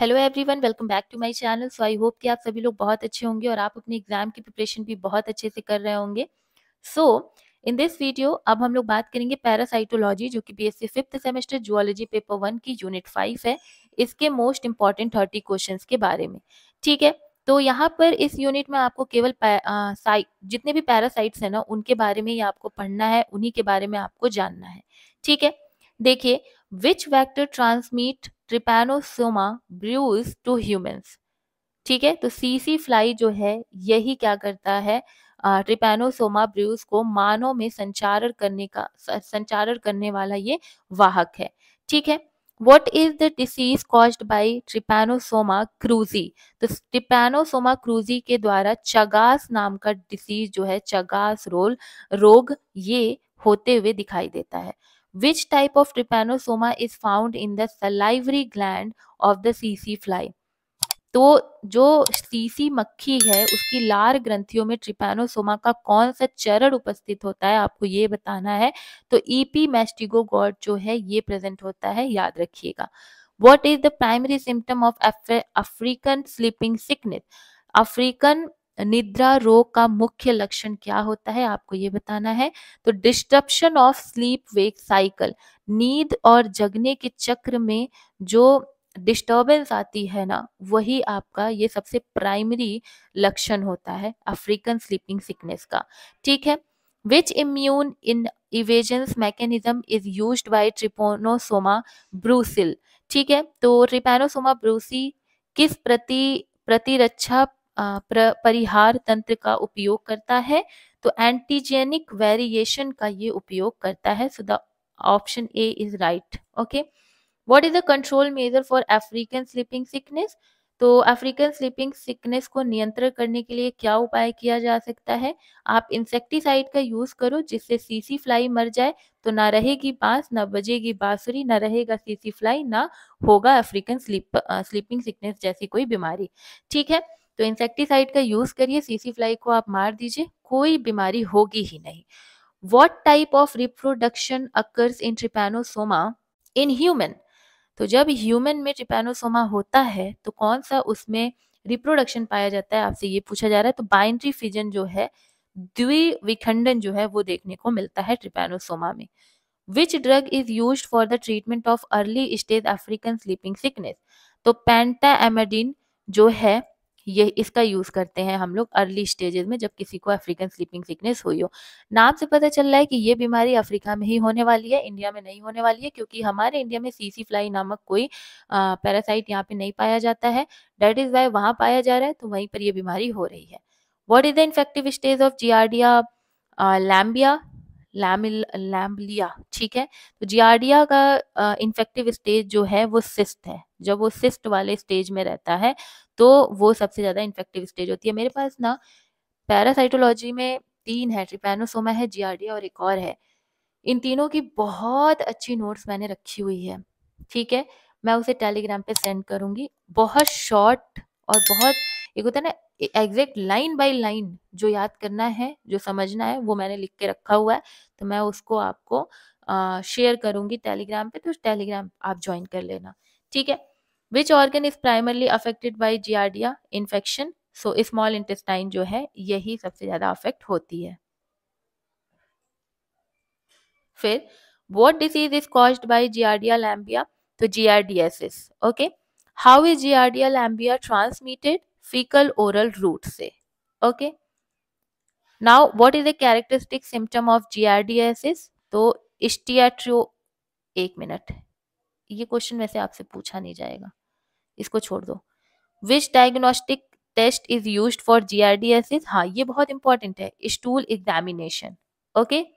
Hello everyone welcome back to my channel so I hope कि आप सभी लोग बहुत अच्छे होंगे और आप अपने एग्जाम की प्रिपरेशन भी बहुत अच्छे से कर रहे होंगे सो इन दिस वीडियो अब हम लोग बात करेंगे पैरासाइटोलॉजी जो कि BSc fifth semester zoology paper one की यूनिट फाइव है इसके मोस्ट इंपॉर्टेंट थर्टी क्वेश्चन के बारे में ठीक है तो यहाँ पर इस यूनिट में आपको केवल जितने भी पैरासाइट्स हैं ना उनके बारे में ही आपको पढ़ना है उन्हीं के बारे में आपको जानना है ठीक है देखिए which vector transmit Trypanosoma brucei to humans ठीक है तो सीसी फ्लाई जो है यही क्या करता है ट्रिपेनोसोमा ब्रूज को मानव में संचार करने का संचार करने वाला ये वाहक है ठीक है what is the disease caused by Trypanosoma cruzi तो ट्रिपेनोसोमा क्रूजी के द्वारा चगास नाम का डिसीज जो है चगास रोल रोग ये होते हुए दिखाई देता है Which type of trypanosoma is found in the salivary gland of the CC fly? तो जो सीसी मक्खी है उसकी लार ग्रंथियों में ट्रिपेनोसोमा का कौन सा चरण उपस्थित होता है आपको ये बताना है तो ईपी मैस्टिगो गॉड जो है ये प्रेजेंट होता है याद रखिएगा what is the primary symptom of African sleeping sickness African निद्रा रोग का मुख्य लक्षण क्या होता है आपको ये बताना है तो disruption of sleep wake cycle नींद और जगने के चक्र में जो डिस्टर्बेंस आती है ना वही आपका ये सबसे प्राइमरी लक्षण होता है अफ्रीकन स्लीपिंग सिकनेस का ठीक है which immune in evasion mechanism is use by Trypanosoma brucei ठीक है तो ट्रिपेनोसोमा ब्रूसी किस प्रति प्रतिरक्षा परिहार तंत्र का उपयोग करता है तो एंटीजेनिक वेरिएशन का ये उपयोग करता है so the option A is right okay what is the control measure for African sleeping sickness तो अफ्रीकन स्लीपिंग सिकनेस को नियंत्रण करने के लिए क्या उपाय किया जा सकता है आप इंसेक्टिसाइड का यूज करो जिससे सीसी फ्लाई मर जाए तो ना रहेगी बांस ना बजेगी बांसुरी ना रहेगा सीसी फ्लाई ना होगा अफ्रीकन स्लीप स्लीपिंग सिकनेस जैसी कोई बीमारी ठीक है तो इंसेक्टिसाइड का यूज करिए सीसी फ्लाई को आप मार दीजिए कोई बीमारी होगी ही नहीं what type of reproduction occurs in Trypanosoma in human तो जब ह्यूमन में ट्रिपेनोसोमा होता है तो कौन सा उसमें रिप्रोडक्शन पाया जाता है आपसे ये पूछा जा रहा है तो बाइंड्री फिजन जो है द्विविखंडन जो है वो देखने को मिलता है ट्रिपेनोसोमा में which drug is use for the treatment of early stage African sleeping sickness तो पेंटाएमेडिन जो है ये इसका यूज़ करते हैं हम लोग अर्ली स्टेजेस में जब किसी को अफ्रीकन स्लीपिंग सिकनेस हुई हो नाम से पता चल रहा है कि ये बीमारी अफ्रीका में ही होने वाली है इंडिया में नहीं होने वाली है क्योंकि हमारे इंडिया में सीसी फ्लाई नामक कोई पैरासाइट यहाँ पे नहीं पाया जाता है डेट इज़ वाई वहाँ पाया जा रहा है तो वहीं पर यह बीमारी हो रही है what is the infective stage of Giardia lamblia lamblia lamblia ठीक है तो जियाडिया का इन्फेक्टिव स्टेज जो है वो सिस्ट है जब वो सिस्ट वाले स्टेज में रहता है तो वो सबसे ज़्यादा इन्फेक्टिव स्टेज होती है मेरे पास ना पैरासाइटोलॉजी में तीन है ट्रिपेनोसोमा है जियाडिया और एक और है इन तीनों की बहुत अच्छी नोट्स मैंने रखी हुई है ठीक है मैं उसे टेलीग्राम पे सेंड करूँगी बहुत शॉर्ट और बहुत एक होता है ना एग्जैक्ट लाइन बाय लाइन जो याद करना है जो समझना है वो मैंने लिख के रखा हुआ है तो मैं उसको आपको शेयर करूंगी टेलीग्राम पे तो टेलीग्राम आप ज्वाइन कर लेना ठीक है which organ is primarily affected by Giardia infection so small intestine जो है यही सबसे ज्यादा अफेक्ट होती है फिर what disease is caused by Giardia lamblia तो giardiasis okay how is Giardia lamblia transmitted faecal oral route से okay now what is the characteristic symptom of giardiasis तो इस्टियाट्रियो एक मिनट ये क्वेश्चन वैसे आपसे पूछा नहीं जाएगा इसको छोड़ दो which diagnostic test is use for giardiasis हाँ ये बहुत इंपॉर्टेंट है स्टूल एग्जामिनेशन ओके okay?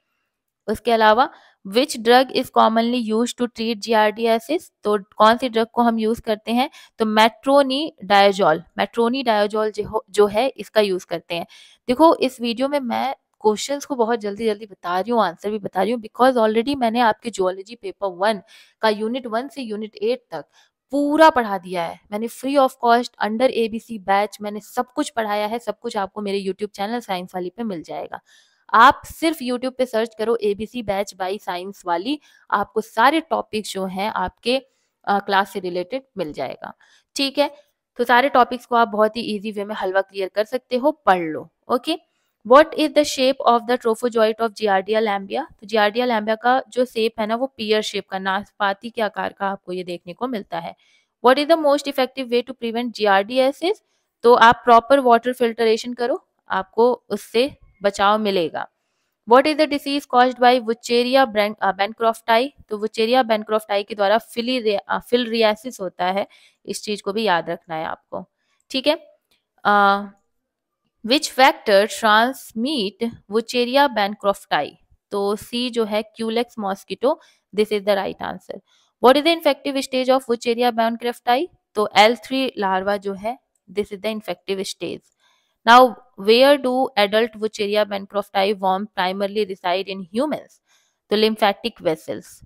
उसके अलावा which drug is commonly use to treat giardiasis तो कौन सी ड्रग को हम यूज करते हैं तो मेट्रोनी डायोजॉल मेट्रोनी डायोजॉल जो है इसका यूज करते हैं देखो इस वीडियो में मैं क्वेश्चन को बहुत जल्दी जल्दी बता रही हूँ आंसर भी बता रही हूँ बिकॉज ऑलरेडी मैंने आपके जियोलॉजी पेपर वन का यूनिट वन से यूनिट एट तक पूरा पढ़ा दिया है मैंने free of cost under ABC batch मैंने सब कुछ पढ़ाया है सब कुछ आपको मेरे यूट्यूब चैनल साइंस वाली पे मिल जाएगा आप सिर्फ यूट्यूब पे सर्च करो एबीसी बैच बाई साइंस वाली आपको सारे टॉपिक्स जो हैं आपके क्लास से रिलेटेड मिल जाएगा ठीक है तो सारे टॉपिक्स को आप बहुत ही इजी वे में हलवा क्लियर कर सकते हो पढ़ लो okay what is the shape of the trophozoite of Giardia lamblia तो जियार्डिया लैम्बिया का जो शेप है ना वो पियर शेप का नाशपाती के आकार का आपको ये देखने को मिलता है what is the most effective way to prevent is तो आप प्रॉपर वाटर फिल्टरेशन करो आपको उससे बचाव मिलेगा what is the disease cause by Wuchereria bancrofti तो वुचेरिया बैनक्रॉफ्टाई के द्वारा फिली फिल रियासिस होता है इस चीज को भी याद रखना है आपको ठीक है which factor transmit Wuchereria bancrofti तो सी जो है Culex mosquito this is the right answer what is the infective stage of Wuchereria bancrofti तो एल थ्री लार्वा जो है this is the infective stage Now, where do adult Wucheria bancrofti worm primarily reside in humans? The lymphatic vessels.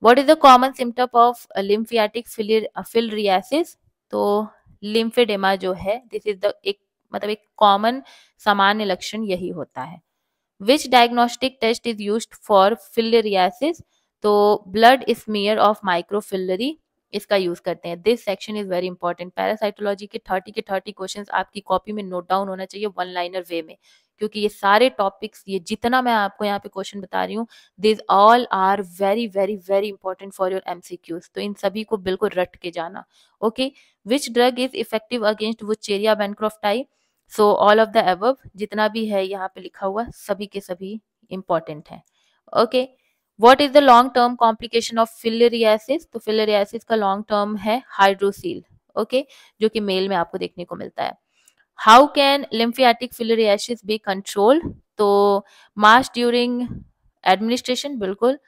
What is the common symptom of lymphatic filariasis? तो lymphedema jo hai this is the ek मतलब ek common सामान्य लक्षण yahi hota hai which diagnostic test is used for filariasis तो blood smear of microfilary इसका use करते हैं this section is very important parasitology के thirty के thirty question आपकी कॉपी में नोट डाउन होना चाहिए वन लाइनर वे में क्योंकि ये सारे टॉपिक्स ये जितना मैं आपको यहाँ पे क्वेश्चन बता रही हूँ these all are very very very important for your MCQs तो इन सभी को बिल्कुल रट के जाना okay which drug is effective against Wuchereria bancrofti so all of the above जितना भी है यहाँ पे लिखा हुआ सभी के सभी इंपॉर्टेंट है okay okay? What is the long term complication of filariasis तो फिलेरियासिस का लॉन्ग टर्म है हाइड्रोसील ओके okay? जो कि मेल में आपको देखने को मिलता है how can lymphatic filariasis be control तो मास्क ड्यूरिंग एडमिनिस्ट्रेशन बिल्कुल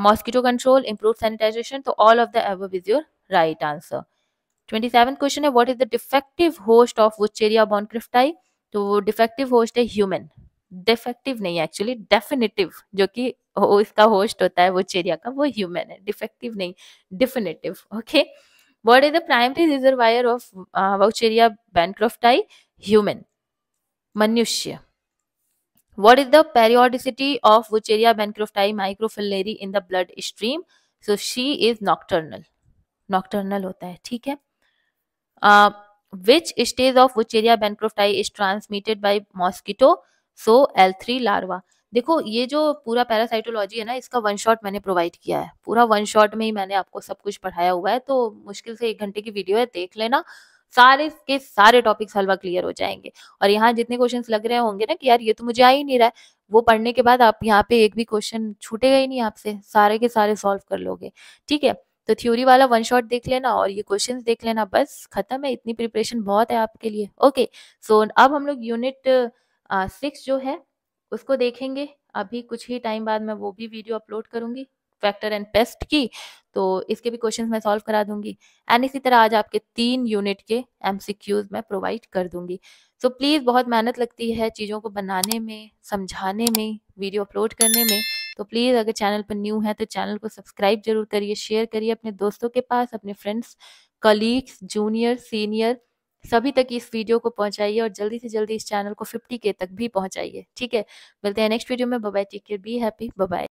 मॉस्किटो कंट्रोल इम्प्रूव सैनिटाइजेशन तो all of the ever is your right answer twenty seven question है what is the defective host of wuchereria bancrofti तो defective host है human defective नहीं actually definitive जो कि उसका host होता है वो चिड़िया का वो ह्यूमन है डिफेक्टिव नहीं definitive okay what is the primary reservoir of wuchereria bancrofti human मनुष्य what is the periodicity of wuchereria bancrofti microfilariae in the blood stream so she is nocturnal nocturnal होता है ठीक है which stage of wuchereria bancrofti is transmitted by mosquito so L three larva देखो ये जो पूरा parasitology है ना इसका वन शॉट मैंने प्रोवाइड किया है पूरा वन शॉट में ही मैंने आपको सब कुछ पढ़ाया हुआ है तो मुश्किल से एक घंटे की वीडियो है देख लेना सारे के सारे टॉपिक्स हलवा क्लियर हो जाएंगे और यहाँ जितने क्वेश्चंस लग रहे होंगे ना कि यार ये तो मुझे आ ही नहीं रहा है वो पढ़ने के बाद आप यहाँ पे एक भी क्वेश्चन छूटेगा ही नहीं आपसे सारे के सारे सॉल्व कर लोगे ठीक है तो थ्योरी वाला वन शॉट देख लेना और ये क्वेश्चन देख लेना बस खत्म है इतनी प्रिपरेशन बहुत है आपके लिए ओके सो अब हम लोग यूनिट सिक्स जो है उसको देखेंगे अभी कुछ ही टाइम बाद मैं वो भी वीडियो अपलोड करूंगी फैक्टर एंड पेस्ट की तो इसके भी क्वेश्चंस मैं सॉल्व करा दूंगी एंड इसी तरह आज आपके तीन यूनिट के एमसीक्यूज मैं प्रोवाइड कर दूंगी सो so, प्लीज़ बहुत मेहनत लगती है चीज़ों को बनाने में समझाने में वीडियो अपलोड करने में तो प्लीज़ अगर चैनल पर न्यू है तो चैनल को सब्सक्राइब जरूर करिए शेयर करिए अपने दोस्तों के पास अपने फ्रेंड्स कलीग्स जूनियर सीनियर सभी तक इस वीडियो को पहुंचाइए और जल्दी से जल्दी इस चैनल को फिफ्टी के तक भी पहुंचाइए ठीक है मिलते हैं नेक्स्ट वीडियो में bye take care be happy bye